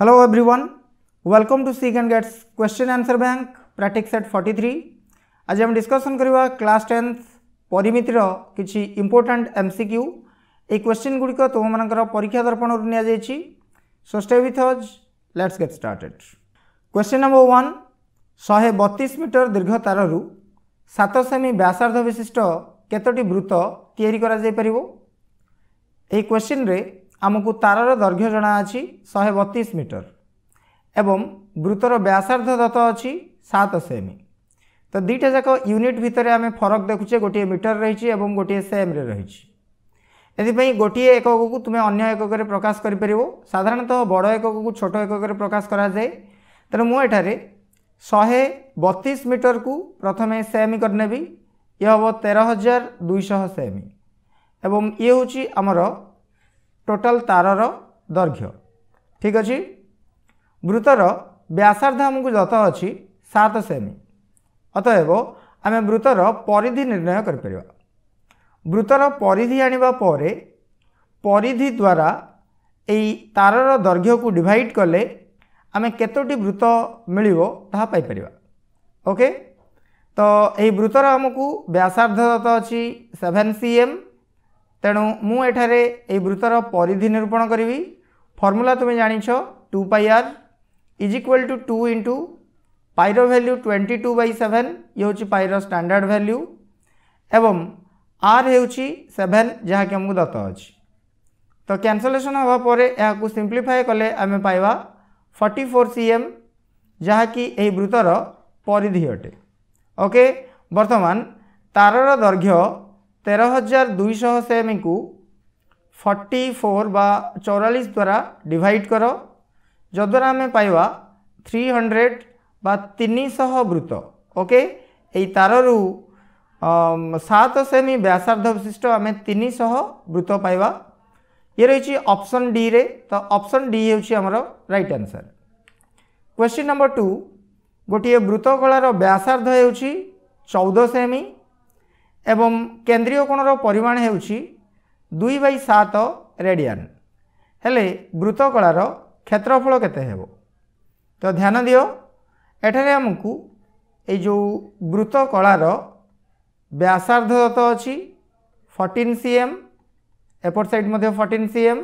Hello everyone, welcome to Seek and Get's Question Answer Bank Practice Set 43. आज हम discussion करवा class tenth परिमितिर किसी important M सिक्यू ये question गुड़िक तुमर परीक्षा दर्पण नि so stay with us let's get started question number one शहे बतीस मीटर दीर्घ तारू सात सेमी व्यासार्ध विशिष्ट केतोटी वृत्त तैयारी करा जाई परिवो ए क्वेश्चन रे ଆମକୁ ତାରର ଦୈର୍ଘ୍ୟ ଜଣାଅଛି ଶହେ ବତିଶ ମିଟର ଏବଂ ବୃତ୍ତର ବ୍ୟାସାର୍ଦ୍ଧ ଦତ୍ତ ଅଛି ସାତ ସେମି ତ ଦୁଇଟା ଯାକ ୟୁନିଟ୍ ଭିତରେ ଆମେ ଫରକ ଦେଖୁଛେ ଗୋଟିଏ ମିଟର ରହିଛି ଏବଂ ଗୋଟିଏ ସେମ୍ରେ ରହିଛି ଏଥିପାଇଁ ଗୋଟିଏ ଏକକକୁ ତୁମେ ଅନ୍ୟ ଏକକରେ ପ୍ରକାଶ କରିପାରିବ ସାଧାରଣତଃ ବଡ଼ ଏକକକୁ ଛୋଟ ଏକକରେ ପ୍ରକାଶ କରାଯାଏ ତେଣୁ ମୁଁ ଏଠାରେ ଶହେ ବତିଶ ମିଟରକୁ ପ୍ରଥମେ ସେମି କରିନେବି ଇଏ ହେବ ତେର ହଜାର ଦୁଇଶହ ସେମି ଏବଂ ଇଏ ହେଉଛି ଆମର ଟୋଟାଲ ତାରର ଦୈର୍ଘ୍ୟ ଠିକ୍ ଅଛି ବୃତ୍ତର ବ୍ୟାସାର୍ଦ୍ଧ ଆମକୁ ଯତ ଅଛି ସାତ ସେମି ଅତଏବ ଆମେ ବୃତ୍ତର ପରିଧି ନିର୍ଣ୍ଣୟ କରିପାରିବା ବୃତ୍ତର ପରିଧି ଆଣିବା ପରେ ପରିଧି ଦ୍ୱାରା ଏଇ ତାରର ଦୈର୍ଘ୍ୟକୁ ଡିଭାଇଡ୍ କଲେ ଆମେ କେତୋଟି ବୃତ୍ତ ମିଳିବ ତାହା ପାଇପାରିବା ଓକେ ତ ଏହି ବୃତ୍ତର ଆମକୁ ବ୍ୟାସାର୍ଦ୍ଧ ଯତ ଅଛି ସେଭେନ୍ ସି ଏମ୍ ତେଣୁ ମୁଁ ଏଠାରେ ଏହି ବୃତ୍ତର ପରିଧି ନିରୂପଣ କରିବି ଫର୍ମୁଲା ତୁମେ ଜାଣିଛ two pi r is equal to two into ପାଇର value twenty two by seven ଇଏ ହେଉଛି ପାଇର ଷ୍ଟାଣ୍ଡାର୍ଡ଼ ଭାଲ୍ୟୁ ଏବଂ ଆର୍ ହେଉଛି ସେଭେନ୍ ଯାହାକି ଆମକୁ ଦତ୍ତ ଅଛି ତ କ୍ୟାନସଲେସନ୍ ହେବା ପରେ ଏହାକୁ ସିମ୍ପ୍ଲିଫାଏ କଲେ ଆମେ ପାଇବା ଫର୍ଟି ଫୋର୍ ସି ଏମ୍ ଯାହାକି ଏହି ବୃତ୍ତର ପରିଧି ଅଟେ ଓକେ ବର୍ତ୍ତମାନ ତାରର ଦୈର୍ଘ୍ୟ তের হাজার দুইশহ সেমিকু ফর্টি ফোর বা চৌরাল্লিশ দ্বারা ডিভাইড কর যদ্বারা আমি পাইবা থ্রি হন্ড্রেড বা তিনশহ বৃত ওকে এই তারু সাত সেমি ব্যাসার্ধ বিশিষ্ট আমি তিনশহ বৃত পাইবা ইয়ে রয়েছে অপশন ডি রে তো অপশন ডি হচ্ছে আমার right answer question number two গোটিয়ে বৃতকলার ব্যাসার্ধ হচ্ছে চৌদ সেমি ଏବଂ କେନ୍ଦ୍ରୀୟ କୋଣର ପରିମାଣ ହେଉଛି ଦୁଇ ବାଇ ସାତ ରେଡ଼ିଆନ୍ ହେଲେ ବୃତ୍ତକଳାର କ୍ଷେତ୍ରଫଳ କେତେ ହେବ ତ ଧ୍ୟାନ ଦିଅ ଏଠାରେ ଆମକୁ ଏଇ ଯେଉଁ ବୃତ୍ତକଳାର ବ୍ୟାସାର୍ଦ୍ଧ ଦତ୍ତ ଅଛି ଫର୍ଟିନ୍ ସି ଏମ୍ ଏପଟ ସାଇଡ଼୍ ମଧ୍ୟ ଫର୍ଟିନ୍ ସି ଏମ୍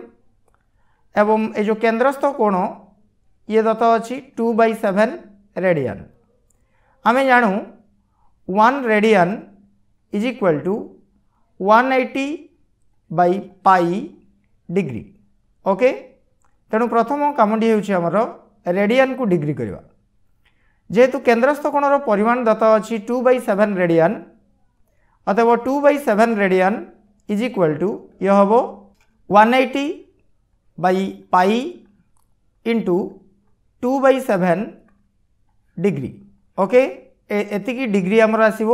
ଏବଂ ଏ ଯେଉଁ କେନ୍ଦ୍ରସ୍ଥ କୋଣ ଇଏ ଦତ୍ତ ଅଛି ଟୁ ବାଇ ସେଭେନ୍ ରେଡ଼ିଆନ୍ ଆମେ ଜାଣୁ one radian is equal to 180 by pi degree okay তেণু প্রথম কামটি হচ্ছে আমার রেডিয়ান কু ডিগ্রি করা যেহেতু কেন্দ্রস্থ কোণর পরিমাণ দত অছি টু বাই সেভেন রেডিয়ান অতএব two by seven radian is equal to ইয়ে হব one eighty by pi into two by seven degree okay এতিকি ডিগ্রি আমার আসব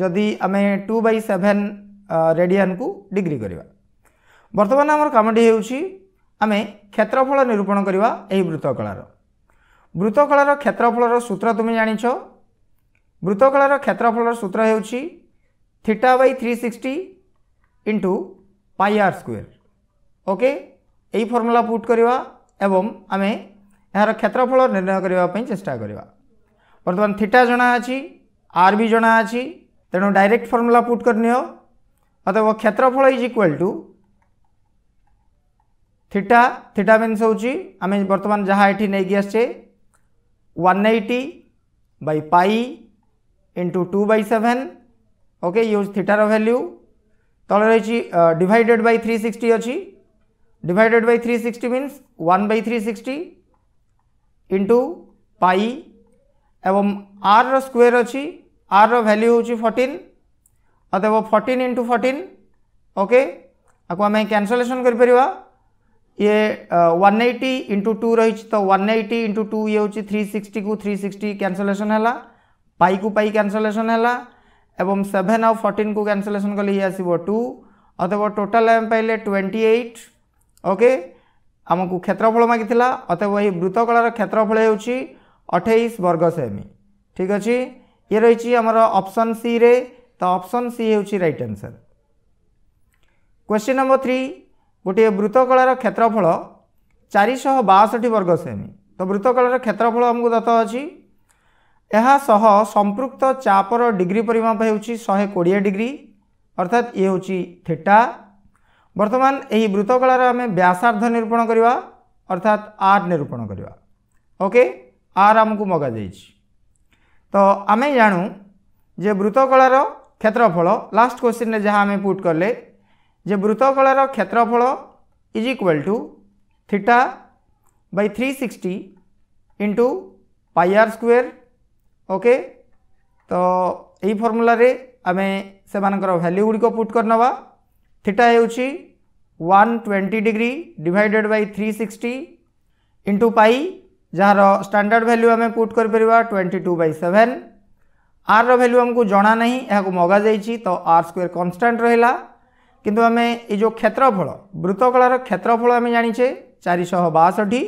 जदि आम टू बै सेभेन रेडियन को डिग्री करवा बर्तमान आम कमटी होमें क्षेत्रफल निरूपण करवा वृत्तकार वृत्तकार क्षेत्रफल सूत्र तुम जाच वृत्तकार क्षेत्रफल सूत्र होटा by three sixty into pi r square okay यही फर्मूला पुट करवा एवं आम यार क्षेत्रफल निर्णय करने चेस्टा करवा बर्तमान थीटा जना अच्छी आर भी जना अच्छी ତେଣୁ ଡାଇରେକ୍ଟ ଫର୍ମୁଲା ପୁଟ୍ କରିନିଅ ଅଥବ କ୍ଷେତ୍ରଫଳ is equal to theta theta means হচ্ছে আমি বর্তমান যা এটি নিয়ে আসছে one eighty by pi into two by seven okay use থিটার ভ্যালু তলে রয়েছে ডিভাইডেড বাই থ্রি সিক্সটি অছি divided by three sixty means one by three sixty into pi এবং আর স্কোয়ার অছি आर रैल्यू हूँ फर्टिन अतएव फर्टिन इंटू फर्टिन ओके आम कैनसलेसन कर ये वन एटी इंटू टू रही तो वन एटी इंटू टू ये हूँ थ्री सिक्सटी को थ्री सिक्सटी कैनसलेसन है पाई को पाई कैनसलेसन है एवं सेभेन आउ फर्टिन को कैनसलेसन कले ये आसो टू अतएव टोटाल आम पाइले ट्वेंटी एट ओके आमको क्षेत्रफल मागिला अतएव ये वृत्तकलार क्षेत्रफल हो अठाईस वर्ग सेमी ठीक अच्छे ଇଏ ରହିଛି ଆମର ଅପସନ୍ ସିରେ ତ ଅପସନ୍ ସି ହେଉଛି right answer question number three ଗୋଟିଏ ବୃତ୍ତକଳାର କ୍ଷେତ୍ରଫଳ ଚାରିଶହ ବାଷଠି ବର୍ଗ ସେମି ତ ବୃତ୍ତକଳାର କ୍ଷେତ୍ରଫଳ ଆମକୁ ଦତ୍ତ ଅଛି ଏହା ସହ ସମ୍ପୃକ୍ତ ଚାପର ଡିଗ୍ରୀ ପରିମାପ ହେଉଛି ଶହେ କୋଡ଼ିଏ ଡିଗ୍ରୀ ଅର୍ଥାତ୍ ଇଏ ହେଉଛି ଥିଟା ବର୍ତ୍ତମାନ ଏହି ବୃତ୍ତକଳାର ଆମେ ବ୍ୟାସାର୍ଦ୍ଧ ନିରୂପଣ କରିବା ଅର୍ଥାତ୍ ଆର୍ ନିରୂପଣ କରିବା ଓକେ ଆର୍ ଆମକୁ ମଗାଯାଇଛି तो आम जानू जे वृत्तकलार क्षेत्रफल लास्ट क्वेश्चन जहाँ आम पुट कले जे क्षेत्रफल is equal to theta by three sixty into pi r square okay तो यही फर्मूल आम से भैल्यू गुड़िक पुट करनवा थीटा होन twenty degree divided by three sixty into pi যার স্টাণ্ডার্ড ভ্যালু আমি পুট করে twenty two by seven r value आमको जना ना यह मगा जाइए तो आर स्क्वेयर कनस्टाट रहा किंतु आम ये जो क्षेत्रफल वृत्तकलार क्षेत्रफल आम जाचे चारिश बासठी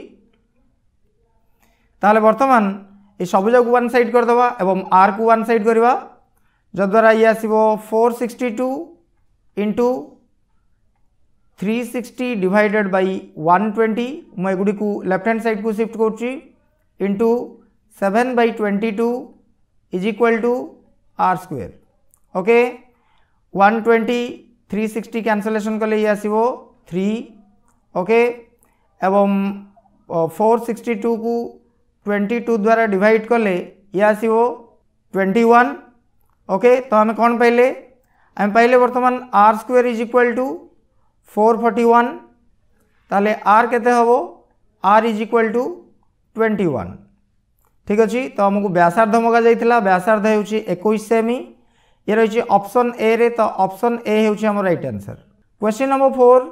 ताल बर्तमान ये सबजा को वन सैड करदे और आर को वन सैड करवा जद्वारा ये आसो four sixty two into three sixty divided by one twenty को लेफ्ट हैंड सैड को सिफ्ट कर into seven by twenty two is equal to r square okay one twenty three sixty cancellation कले आस three okay एवं four sixty two को twenty two द्वारा divide कले ये आसो ट्वेंटी वन ओके तो आम कौन पाइले आम पाइले बर्तमान r square is equal to four forty one তাহলে আর কেতে হব r is equal to twenty one ଠିକ୍ ଅଛି ତ ଆମକୁ ବ୍ୟାସାର୍ଦ୍ଧ ମଗାଯାଇଥିଲା ବ୍ୟାସାର୍ଦ୍ଧ ହେଉଛି ଏକୋଇଶ ସେମି ଇଏ ରହିଛି ଅପସନ୍ ଏରେ ତ ଅପସନ୍ ଏ ହେଉଛି ଆମର right answer question number four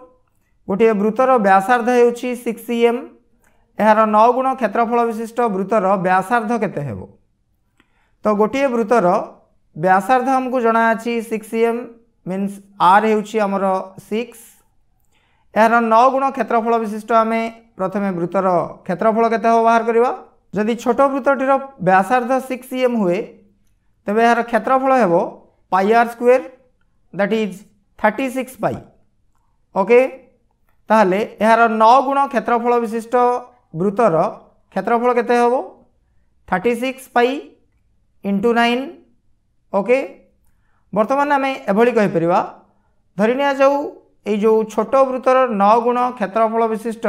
ଗୋଟିଏ ବୃତ୍ତର ବ୍ୟାସାର୍ଦ୍ଧ ହେଉଛି ସିକ୍ସ ସି ଏମ୍ ଏହାର ନଅ ଗୁଣ କ୍ଷେତ୍ରଫଳ ବିଶିଷ୍ଟ ବୃତ୍ତର ବ୍ୟାସାର୍ଦ୍ଧ କେତେ ହେବ ତ ଗୋଟିଏ ବୃତ୍ତର ବ୍ୟାସାର୍ଦ୍ଧ ଆମକୁ ଜଣାଅଛି six C M means r ହେଉଛି ଆମର ସିକ୍ସ ଏହାର ନଅ ଗୁଣ କ୍ଷେତ୍ରଫଳ ବିଶିଷ୍ଟ ଆମେ ପ୍ରଥମେ ବୃତ୍ତର କ୍ଷେତ୍ରଫଳ କେତେ ହେବ ବାହାର କରିବା ଯଦି ଛୋଟ ବୃତ୍ତଟିର ବ୍ୟାସାର୍ଦ୍ଧ ସିକ୍ସ ଏମ୍ ହୁଏ ତେବେ ଏହାର କ୍ଷେତ୍ରଫଳ ହେବ pi r square that is thirty six pi okay তাহলে এর নগুণ ক্ষেত্রফল বিশিষ্ট বৃতর ক্ষেত্রফল কেতে হব thirty six pi into nine okay বর্তমানে আমি এভাবে কইপার ধরি নিয়া যাও এই ଯେଉଁ ଛୋଟ ବୃତ୍ତର ନଅ ଗୁଣ କ୍ଷେତ୍ରଫଳ ବିଶିଷ୍ଟ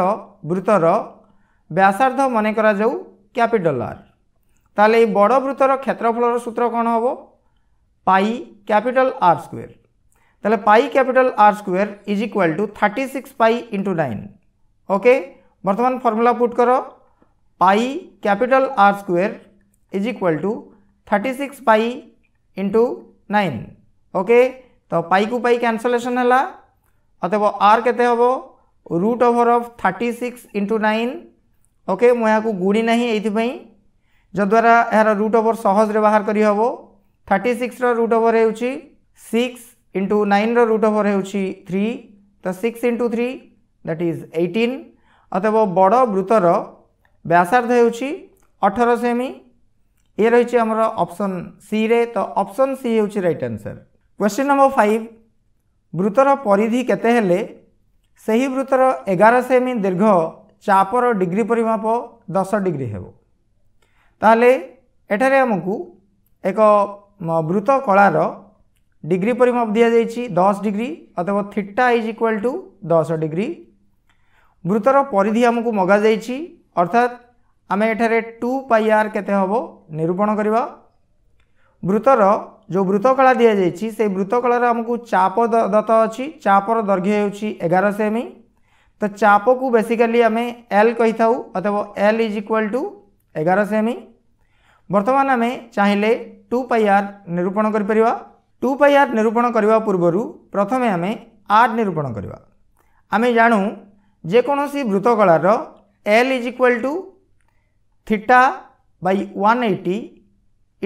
ବୃତ୍ତର ବ୍ୟାସାର୍ଦ୍ଧ ମନେ କରାଯାଉ କ୍ୟାପିଟାଲ ଆର୍ ତାହେଲେ ଏଇ ବଡ଼ ବୃତ୍ତର କ୍ଷେତ୍ରଫଳର ସୂତ୍ର କ'ଣ ହେବ ପାଇ କ୍ୟାପିଟାଲ ଆର୍ ସ୍କୋୟାର ତାହେଲେ pi capital r square is equal to thirty six pi into nine okay ବର୍ତ୍ତମାନ ଫର୍ମୁଲା ପୁଟ୍ କର pi capital r square is equal to thirty six pi into nine okay ତ ପାଇକୁ ପାଇ cancellation ହେଲା অতএব আর কেটে হবো √36 * 9 ओके ময়া কো গুড়ি নাহি এইতে বাই যদ দ্বারা এর √ সহজ রে বাহির করি হবো 36 র √ হউছি 6 * 9 র √ হউছি 3 তো 6 * 3 দ্যাট ইজ 18 অতএব বড় বৃত্তর ব্যাসার্ধ হউছি 18 সেমি এ রইছে আমরার অপশন সি রে তো অপশন সি হউছি রাইট আনসার क्वेश्चन नंबर 5 ବୃତ୍ତର ପରିଧି କେତେ ହେଲେ ସେହି ବୃତ୍ତର ଏଗାର ସେମି ଦୀର୍ଘ ଚାପର ଡିଗ୍ରୀ ପରିମାପ ଦଶ ଡିଗ୍ରୀ ହେବ ତାହେଲେ ଏଠାରେ ଆମକୁ ଏକ ବୃତ କଳାର ଡିଗ୍ରୀ ପରିମାପ ଦିଆଯାଇଛି ଦଶ ଡିଗ୍ରୀ ଅଥବା ଥିଟା ଇଜ୍ ଇକ୍ୱାଲ୍ ଟୁ ଦଶ ଡିଗ୍ରୀ ବୃତ୍ତର ପରିଧି ଆମକୁ ମଗାଯାଇଛି ଅର୍ଥାତ୍ ଆମେ ଏଠାରେ ଟୁ ପାଇ ଆର୍ କେତେ ହେବ ନିରୂପଣ କରିବା ବୃତ୍ତର ଯେଉଁ ବୃତ୍ତକଳା ଦିଆଯାଇଛି ସେଇ ବୃତ୍ତକଳାରେ ଆମକୁ ଚାପ ଦତ ଅଛି ଚାପର ଦୈର୍ଘ୍ୟ ହେଉଛି ଏଗାର ସେମି ତ ଚାପକୁ ବେସିକାଲି ଆମେ ଏଲ୍ କହିଥାଉ ଅଥବା ଏଲ୍ ଇଜ୍ ଇକ୍ୱାଲ୍ ଟୁ ଏଗାର ସେମି ବର୍ତ୍ତମାନ ଆମେ ଚାହିଁଲେ ଟୁ ପାଇ ଆର୍ ନିରୂପଣ କରିପାରିବା ଟୁ ପାଇ ଆର୍ ନିରୂପଣ କରିବା ପୂର୍ବରୁ ପ୍ରଥମେ ଆମେ ଆର୍ ନିରୂପଣ କରିବା ଆମେ ଜାଣୁ ଯେକୌଣସି ବୃତ୍ତକଳାର L is equal to theta by one eighty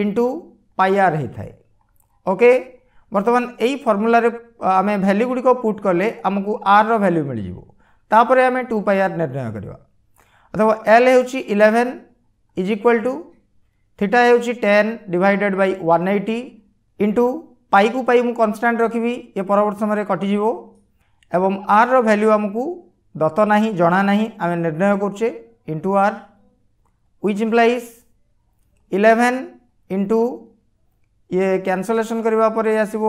into पाइर ही थाए ओके बर्तमान यही फर्मूलारे आम भैल्यू गुड़िक पुट कले आमको आर रैल्यू मिल जाव आम टू पाइर निर्णय करवा अथवा एल हो eleven is equal to theta हो ten divided by one eighty into pi pi मुझे कन्स्टाट रखी ये परवर्त समय कटिजी एवं आर रैल्यू आमको दत ना जनाना आम निर्णय करचे इंटु आर उच इम्प्लाइज इलेवेन इंटु ये कैनसलेसन करने आसव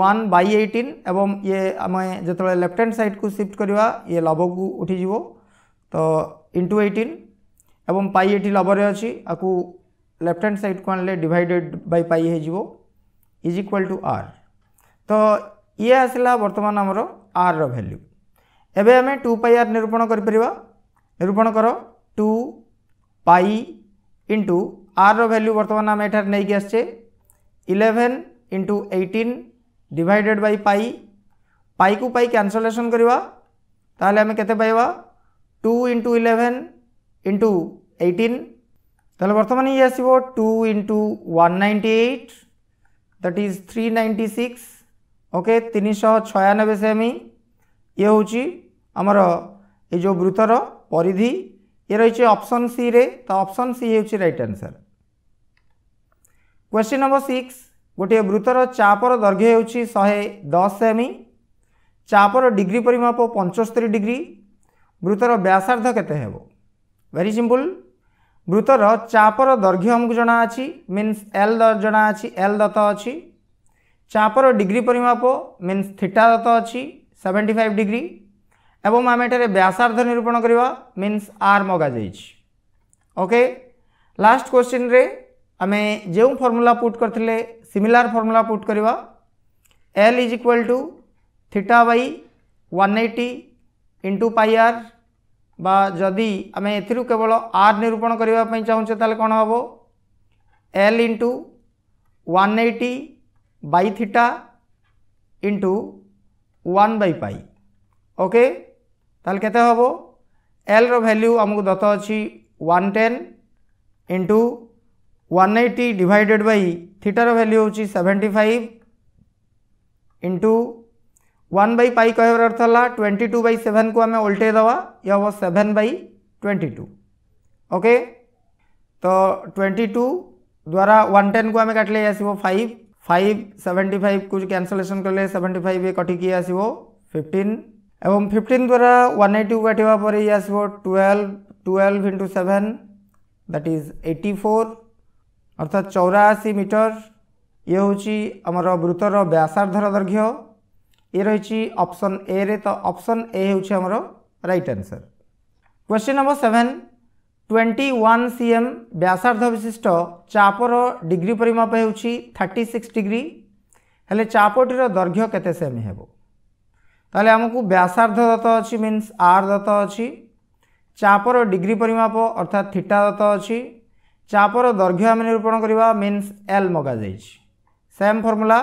वन बै एवं ये आम जो लेफ्ट हैंड सैड को सिफ्ट करवा ये लव तो को उठीज तो इंटू एटीन एवं पाई ये लवरे अच्छी आपको लेफ्ट हैंड सैड को आने divided by pi is equal to r तो ये आसला बर्तमान आमर आर रैल्यू एवं आम टू पाई आर निरूपण करूपण कर टू पाई इंटू आर रैल्यू बर्तमान आम एठार नहींक आसचे eleven into eighteen divided by pi pi को पाई क्यासलेसन करवा आम के पाइबा two into eleven into eighteen তাহলে বর্তমানে ইয়ে আসব two into one ninety eight that is three ninety six okay তিনশহ ছয়ানবে সেমি ইয়ে হচ্ছে আমার এই যে বৃতর পরিধি ইয়ে রয়েছে অপশন সি রে তো অপশন সি হচ্ছে right answer question number six गोटे वृत्तर चापर दर्घ्य हो शहे दस सेमी चापर डिग्री परिमाप पंचस्तरी डिग्री वृत्तर व्यासार्ध के हे भेरी सिंपल वृत्तर चापर दर्घ्य आमको जना अच्छी मीनस एल जना अच्छी एल दत्त अच्छी चापर डिग्री परिमाप मीनस थीटा दत्त अच्छी सेवेन्टी फाइव डिग्री एवं आम एटे व्यासार्ध निरूपण करवा मीनस आर मगा जाके लास्ट क्वेश्चन रे आमे जो फर्मूला पुट करते सिमिलार फर्मूला पुट करवा L is equal to theta by one eighty into pi r बा जदि आम एवं आर निरूपण करने चाहे तेल कौन हम L into one eighty by theta into one by pi okay ताल के एल रैल्यू आमको दत्त अच्छी one ten into one eighty divided by थीटार भैल्यू हूँ seventy five into one by pi कह अर्थ है ट्वेंटी टू बै सेभेन को आम ओल्टेदवा तो ये हम seven by twenty two okay तो ट्वेंटी टू द्वारा वन टेन को आम काटले आस फाइव फाइव सेवेन्टी फाइव को कैनसलेसन कले सेवेन्टी फाइव ये कटिकी आसो फिफ्टन एवं फिफ्टन द्वारा वन एटी को काटापर ये आसो twelve twelve into seven that is eighty four ଅର୍ଥାତ୍ ଚଉରାଅଶୀ ମିଟର ଇଏ ହେଉଛି ଆମର ବୃତ୍ତର ବ୍ୟାସାର୍ଦ୍ଧର ଦୈର୍ଘ୍ୟ ଇଏ ରହିଛି ଅପ୍ସନ୍ ଏରେ ତ ଅପ୍ସନ୍ ଏ ହେଉଛି ଆମର right answer question number seven twenty one c m ବ୍ୟାସାର୍ଦ୍ଧ ବିଶିଷ୍ଟ ଚାପର ଡିଗ୍ରୀ ପରିମାପ ହେଉଛି ଥାର୍ଟି ସିକ୍ସ ଡିଗ୍ରୀ ହେଲେ ଚାପଟିର ଦୈର୍ଘ୍ୟ କେତେ ସେମ୍ ହେବ ତାହେଲେ ଆମକୁ ବ୍ୟାସାର୍ଦ୍ଧ ଦତ୍ତ ଅଛି ମିନ୍ସ ଆର୍ ଦତ୍ତ ଅଛି ଚାପର ଡିଗ୍ରୀ ପରିମାପ ଅର୍ଥାତ୍ ଥିଟା ଦତ୍ତ ଅଛି ଚାପର ଦୈର୍ଘ୍ୟ ଆମେ ନିରୂପଣ କରିବା ମିନ୍ସ ଏଲ୍ ମଗାଯାଇଛି same formula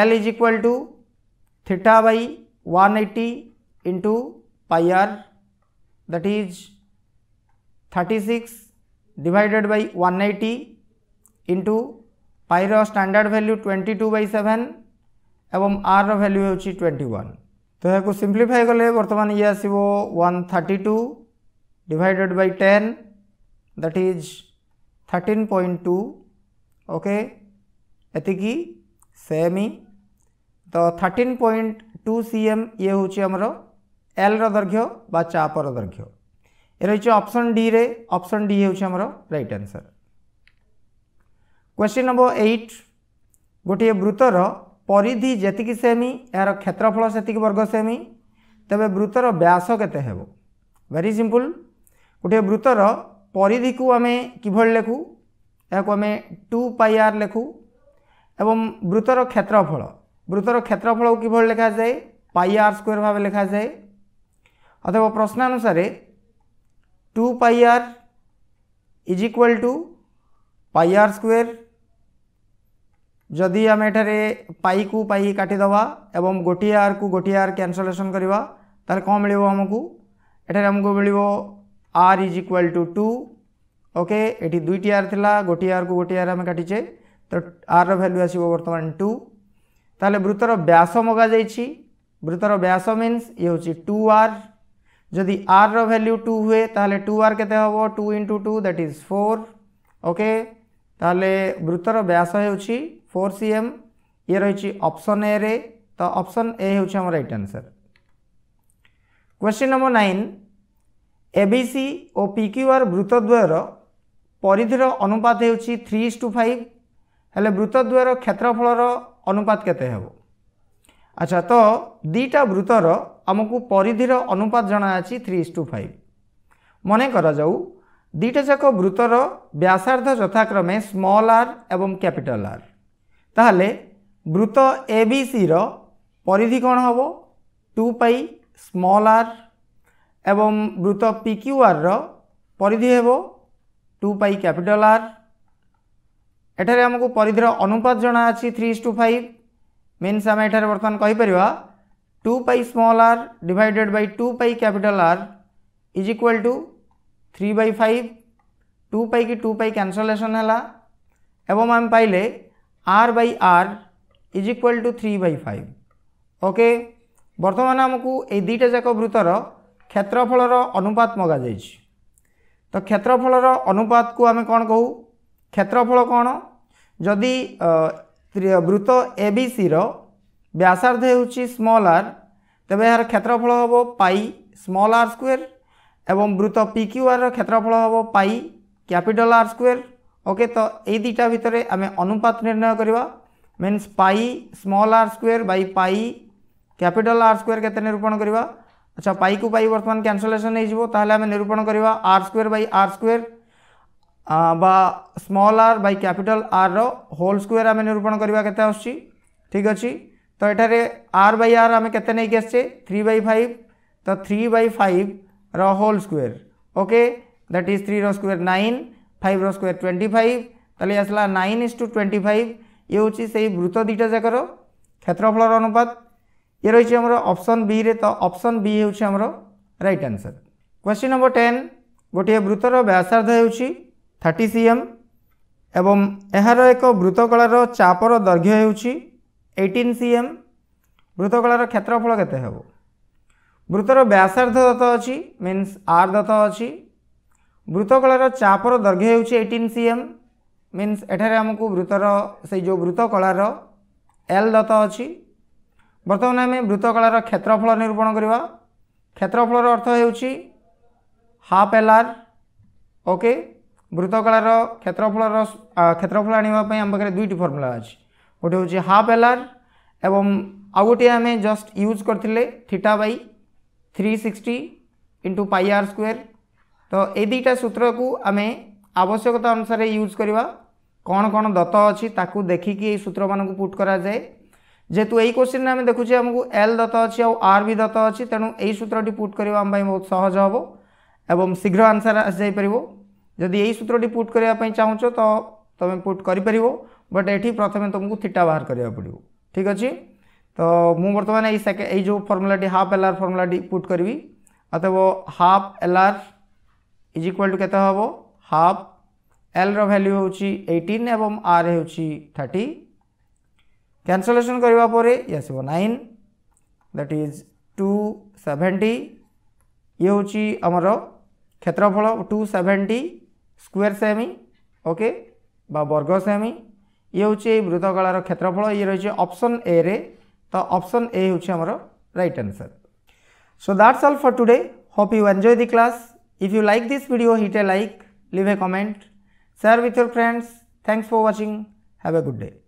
L is equal to theta by one eighty into pi r that is thirty six divided by one eighty into ପାଇର standard value twenty two by seven ଏବଂ ଆର୍ର ଭ୍ୟାଲ୍ୟୁ ହେଉଛି twenty one ତ ଏହାକୁ simplify କଲେ ବର୍ତ୍ତମାନ ଇଏ ଆସିବ one thirty two divided by ten that is 13.2 okay এতিকি সেমি তো 13.2 cm ইয়ে হচ্ছে আমার এল র দৈর্ঘ্য বা চাপর দৈর্ঘ্য এ রয়েছে অপশন ডি রে অপশন ডি হচ্ছে আমার right answer question number eight গোটিয়ে বৃত্তর পরিধি যেতিকি সেমি এর ক্ষেত্রফল সেতিকি বর্গ সেমি তবে বৃত্তর ব্যাস কেতে হব ভেরি সিম্পল গোটিয়ে বৃত্তর পরিধিকু আমি কিভাবে লেখু এখন আমি টু পাই আর লেখু এবং বৃতর ক্ষেত্রফল বৃতর ক্ষেত্রফল কিভাবে লেখা যায় পাই আর স্কোয়ার ভাবে লেখা যায় অথবা প্রশ্নানুসারে two pi r is equal to pi r square যদি আমি এখানে পাই কু পাই কাটিদেবা এবং গোটিয়ে আর কু গোটিয়ে আর ক্যানসলেসন করা তাহলে কম মিলব আমাকে এখানে আমাকে মিলব r is equal to two two okay दुईटी आर थी गोटे आर को गोटे आर आम काटीचे तो आर रैल्यू आसो बर्तमान टू तेल वृत्तर व्यास मगा जा वृत्तर व्यास मीन्स ये हूँ टू आर যদি আর র ভ্যালু টু হুয়ে তাহলে টু আর কেতে হব two into two that is four okay তাহলে বৃত্তর ব্যাস হচ্ছে ফোর সিএম ইয়ে রয়েছে অপশন এ রে তো অপশন এ হচ্ছে আমার right answer question number nine ABC ଓ ପିକ୍ୟୁଆର୍ ବୃତ୍ତଦ୍ୱୟର ପରିଧିର ଅନୁପାତ ହେଉଛି ଥ୍ରୀ ଇସ୍ ଟୁ ଫାଇଭ୍ ହେଲେ ବୃତ୍ତଦ୍ୱୟର କ୍ଷେତ୍ରଫଳର ଅନୁପାତ କେତେ ହେବ ଆଚ୍ଛା ତ ଦୁଇଟା ବୃତ୍ତର ଆମକୁ ପରିଧିର ଅନୁପାତ ଜଣାଅଛି ଥ୍ରୀ ଇସ୍ ଟୁ ଫାଇଭ୍ ମନେ କରାଯାଉ ଦୁଇଟା ଯାକ ବୃତ୍ତର ବ୍ୟାସାର୍ଦ୍ଧ ଯଥାକ୍ରମେ ସ୍ମଲ୍ ଆର୍ ଏବଂ କ୍ୟାପିଟାଲ୍ ଆର୍ ତାହେଲେ ବୃତ୍ତ ଏବିସିର ପରିଧି କ'ଣ ହେବ ଟୁ ପାଇ ସ୍ମଲ୍ ଆର୍ এবং ବୃତ୍ତ ପି କ୍ୟୁ ଆର୍ର ପରିଧି ହେବ ଟୁ ପାଇ କ୍ୟାପିଟାଲ୍ ଆର୍ ଏଠାରେ ଆମକୁ ପରିଧିର ଅନୁପାତ ଜଣାଅଛି ଥ୍ରୀ ଇସ୍ ଟୁ ଫାଇଭ୍ ମିନ୍ସ ଆମେ ଏଠାରେ ବର୍ତ୍ତମାନ କହିପାରିବା two pi small r divided by two pi capital r is equal to three by five two pi কি টু পাই ক্যানসলেসন হলা এবং আমি পাইলে r by r is equal to three by five okay বর্তমানে আমি এই দুইটা যাক বৃত্তর କ୍ଷେତ୍ରଫଳର ଅନୁପାତ ମଗାଯାଇଛି ତ କ୍ଷେତ୍ରଫଳର ଅନୁପାତକୁ ଆମେ କ'ଣ କହୁ କ୍ଷେତ୍ରଫଳ କ'ଣ ଯଦି ବୃତ୍ତ ଏ ବି ସିର ବ୍ୟାସାର୍ଦ୍ଧ ହେଉଛି ସ୍ମଲ୍ ଆର୍ ତେବେ ଏହାର କ୍ଷେତ୍ରଫଳ ହେବ ପାଇ ସ୍ମଲ୍ ଆର୍ ସ୍କୋୟାର୍ ଏବଂ ବୃତ୍ତ ପି କ୍ୟୁ ଆର୍ର କ୍ଷେତ୍ରଫଳ ହେବ ପାଇ କ୍ୟାପିଟାଲ୍ ଆର୍ ସ୍କୋୟାର୍ ଓକେ ତ ଏଇ ଦୁଇଟା ଭିତରେ ଆମେ ଅନୁପାତ ନିର୍ଣ୍ଣୟ କରିବା ମିନ୍ସ ପାଇ ସ୍ମଲ୍ ଆର୍ ସ୍କୋୟାର୍ ବାଇ ପାଇ କ୍ୟାପିଟାଲ୍ ଆର୍ ସ୍କୋୟାର୍ କେତେ ନିରୂପଣ କରିବା আচ্ছা পাইকু পাই বর্তমান ক্যানসলেসন হয়ে তাহলে আমি নিরূপণ করা r square by r square বা small r by capital r whole square আমি নিরূপণ করা কেতে আসছি ঠিক আছে তো এটার আর বাই আর আমি কেতে নেই আসছে থ্রি বাই ফাইভ তো থ্রি বাই ফাইভ র whole square okay that is three র স্কোয়ার নাইন ফাইভ র স্কোয়ার টোয়েন্টি ফাইভ তাহলে আসলা nine is to twenty five ইয়ে হচ্ছে সেই বৃত্ত দুইটা যাকর ক্ষেত্রফলর অনুপাত ଇଏ ରହିଛି ଆମର ଅପସନ୍ ବିରେ ତ ଅପସନ୍ ବି ହେଉଛି ଆମର right answer question number ten ଗୋଟିଏ ବୃତ୍ତର ବ୍ୟାସାର୍ଦ୍ଧ ହେଉଛି ଥାର୍ଟି ସି ଏମ୍ ଏବଂ ଏହାର ଏକ ବୃତ୍ତକଳାର ଚାପର ଦୈର୍ଘ୍ୟ ହେଉଛି ଏଇଟିନ୍ ସି ଏମ୍ ବୃତ୍ତକଳାର କ୍ଷେତ୍ରଫଳ କେତେ ହେବ ବୃତ୍ତର ବ୍ୟାସାର୍ଦ୍ଧ ଦତ୍ତ ଅଛି ମିନ୍ସ ଆର୍ ଦତ୍ତ ଅଛି ବୃତ୍ତକଳାର ଚାପର ଦୈର୍ଘ୍ୟ ହେଉଛି ଏଇଟିନ୍ ସି ଏମ୍ ମିନ୍ସ ଏଠାରେ ଆମକୁ ବୃତ୍ତର ସେଇ ଯେଉଁ ବୃତ୍ତକଳାର ଏଲ୍ ଦତ୍ତ ଅଛି ବର୍ତ୍ତମାନ ଆମେ ବୃତ୍ତକଳାର କ୍ଷେତ୍ରଫଳ ନିରୂପଣ କରିବା କ୍ଷେତ୍ରଫଳର ଅର୍ଥ ହେଉଛି ହାଫ୍ ଏଲ୍ ଆର୍ ଓକେ ବୃତ୍ତକଳାର କ୍ଷେତ୍ରଫଳର କ୍ଷେତ୍ରଫଳ ଆଣିବା ପାଇଁ ଆମ ପାଖରେ ଦୁଇଟି ଫର୍ମୁଲା ଅଛି ଗୋଟେ ହେଉଛି ହାଫ୍ ଏଲ୍ ଆର୍ ଏବଂ ଆଉ ଗୋଟିଏ ଆମେ ଜଷ୍ଟ ୟୁଜ୍ କରିଥିଲେ theta by three sixty into pi r square তো এই দুইটা সূত্রকু আমি আবশ্যকতা অনুসারে ইউজ করা কোণ কোণ দত্ত অছি তাকু দেখিকি এই সূত্র মানুষ পুট করা যায় जेहतु यही क्वेश्चन में आम देखुचे आमको एल दत्त अच्छी आर भी दत्त अच्छी तेणु यही सूत्रटी पुट करवाप बहुत सहज हम एवं शीघ्र आंसर आईपर जदि यही सूत्रटी पुट करने चाहूँ तो तुम पुट कर बट एटी प्रथम तुमको थीटा बाहर करा पड़ो ठीक अच्छे तो मुझ बर्तमान यो फर्मुलाटी हाफ एल आर फर्मुलाटी पुट करी अतव half L r is equal to के हाफ एल रैल्यू हूँ एटीन एवं आर हो थर्टी कैनसलेसन ये आसो nine that is two seventy ये हूँ आमर क्षेत्रफल टू सेवेन्टी स्क्वेर सेमी ओके बर्ग सेमी ये हूँ मृतकलार क्षेत्रफल ये रही अप्सन ए रे तो अप्सन ए हूँ right answer so that's all for today hope you enjoy the class if you like this video hit a like leave a comment share with your friends thanks for watching have a good day